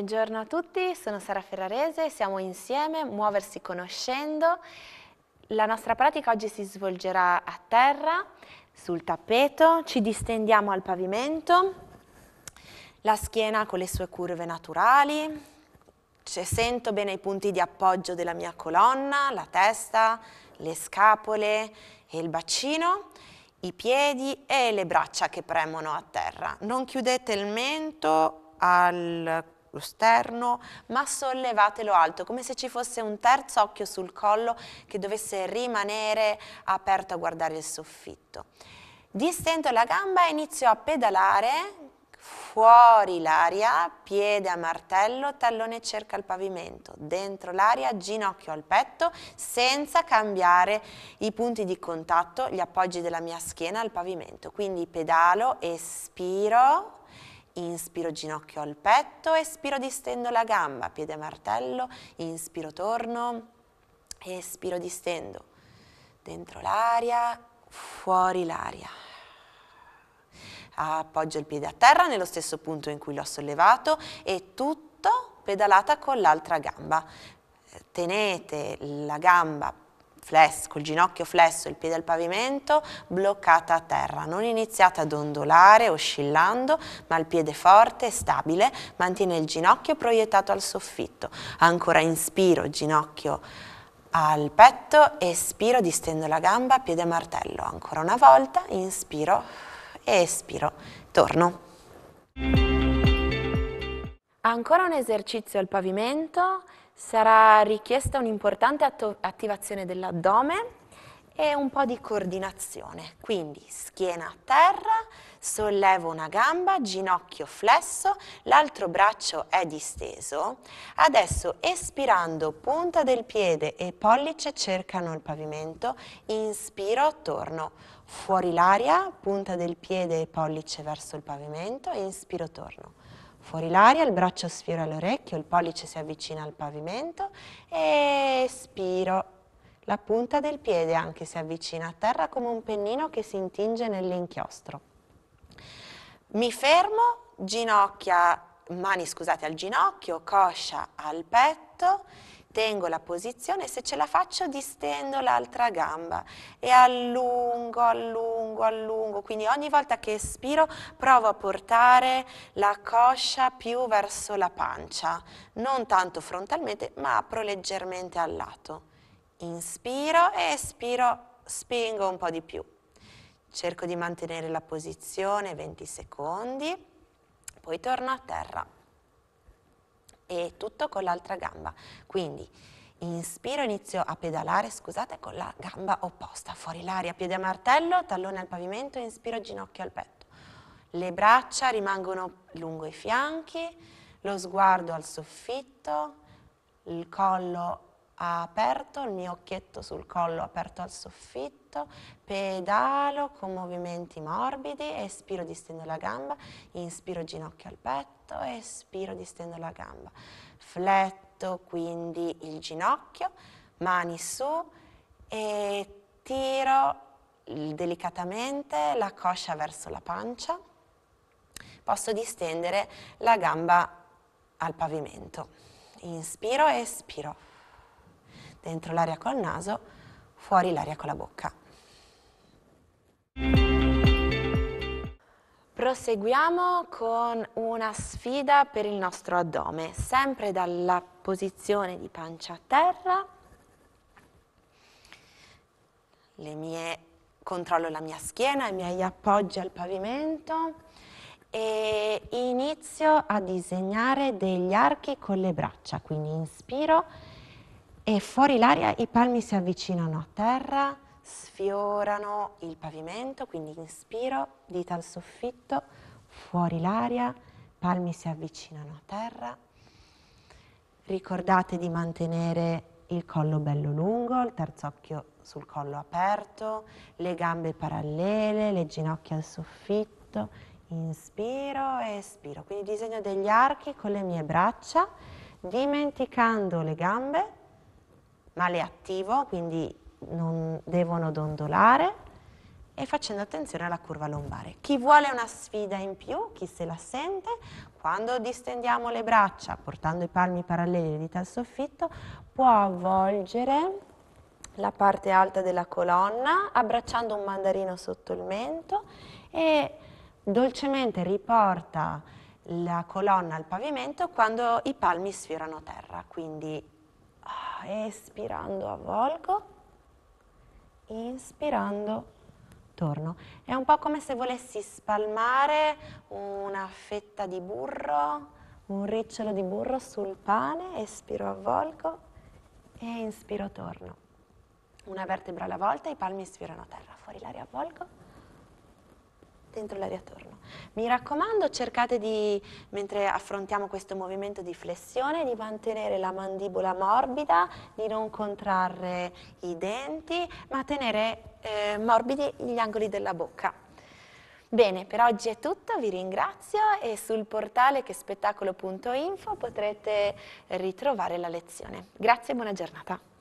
buongiorno a tutti, sono Sara Ferrarese, siamo insieme, Muoversi Conoscendo. La nostra pratica oggi si svolgerà a terra, sul tappeto, ci distendiamo al pavimento, la schiena con le sue curve naturali, cioè, sento bene i punti di appoggio della mia colonna, la testa, le scapole e il bacino i piedi e le braccia che premono a terra. Non chiudete il mento al sullo sterno, ma sollevatelo alto, come se ci fosse un terzo occhio sul collo che dovesse rimanere aperto a guardare il soffitto. Distendo la gamba e inizio a pedalare fuori l'aria, piede a martello, tallone cerca il pavimento, dentro l'aria, ginocchio al petto, senza cambiare i punti di contatto, gli appoggi della mia schiena al pavimento. Quindi pedalo, espiro, inspiro ginocchio al petto, espiro distendo la gamba, piede martello, inspiro torno, espiro distendo, dentro l'aria, fuori l'aria. Appoggio il piede a terra nello stesso punto in cui l'ho sollevato e tutto pedalata con l'altra gamba. Tenete la gamba flesso, col ginocchio flesso il piede al pavimento, bloccata a terra. Non iniziate ad ondolare oscillando, ma il piede forte e stabile, mantiene il ginocchio proiettato al soffitto. Ancora inspiro, ginocchio al petto, espiro, distendo la gamba, piede a martello. Ancora una volta, inspiro, espiro, torno. Ancora un esercizio al pavimento, sarà richiesta un'importante attivazione dell'addome e un po' di coordinazione. Quindi schiena a terra, sollevo una gamba, ginocchio flesso, l'altro braccio è disteso. Adesso espirando punta del piede e pollice cercano il pavimento, inspiro, torno fuori l'aria, punta del piede e pollice verso il pavimento, inspiro, torno fuori l'aria, il braccio sfiora l'orecchio, il pollice si avvicina al pavimento e espiro. La punta del piede anche si avvicina a terra come un pennino che si intinge nell'inchiostro. Mi fermo, ginocchia, mani scusate al ginocchio, coscia al petto tengo la posizione, se ce la faccio distendo l'altra gamba e allungo, allungo, allungo, quindi ogni volta che espiro provo a portare la coscia più verso la pancia, non tanto frontalmente ma apro leggermente al lato. Inspiro e espiro, spingo un po' di più. Cerco di mantenere la posizione 20 secondi, poi torno a terra e tutto con l'altra gamba. Quindi inspiro, inizio a pedalare, scusate, con la gamba opposta, fuori l'aria, piede a martello, tallone al pavimento, inspiro, ginocchio al petto. Le braccia rimangono lungo i fianchi, lo sguardo al soffitto, il collo aperto, il mio occhietto sul collo aperto al soffitto, pedalo con movimenti morbidi, espiro distendo la gamba, inspiro ginocchio al petto, espiro distendo la gamba. Fletto quindi il ginocchio, mani su e tiro delicatamente la coscia verso la pancia. Posso distendere la gamba al pavimento. Inspiro e espiro dentro l'aria col naso, fuori l'aria con la bocca. Proseguiamo con una sfida per il nostro addome, sempre dalla posizione di pancia a terra. Mie, controllo la mia schiena, i miei appoggi al pavimento e inizio a disegnare degli archi con le braccia, quindi inspiro e fuori l'aria i palmi si avvicinano a terra, sfiorano il pavimento, quindi inspiro, dita al soffitto, fuori l'aria, palmi si avvicinano a terra. Ricordate di mantenere il collo bello lungo, il terzo occhio sul collo aperto, le gambe parallele, le ginocchia al soffitto, inspiro e espiro. Quindi disegno degli archi con le mie braccia, dimenticando le gambe male attivo, quindi non devono dondolare e facendo attenzione alla curva lombare. Chi vuole una sfida in più, chi se la sente, quando distendiamo le braccia, portando i palmi paralleli e dita al soffitto, può avvolgere la parte alta della colonna, abbracciando un mandarino sotto il mento e dolcemente riporta la colonna al pavimento quando i palmi sfiorano terra, quindi espirando avvolgo, inspirando torno. È un po' come se volessi spalmare una fetta di burro, un ricciolo di burro sul pane, espiro avvolgo e inspiro torno. Una vertebra alla volta, i palmi sfiorano a terra, fuori l'aria avvolgo dentro l'aria attorno. Mi raccomando, cercate di, mentre affrontiamo questo movimento di flessione, di mantenere la mandibola morbida, di non contrarre i denti, ma tenere eh, morbidi gli angoli della bocca. Bene, per oggi è tutto, vi ringrazio e sul portale che spettacolo.info potrete ritrovare la lezione. Grazie e buona giornata.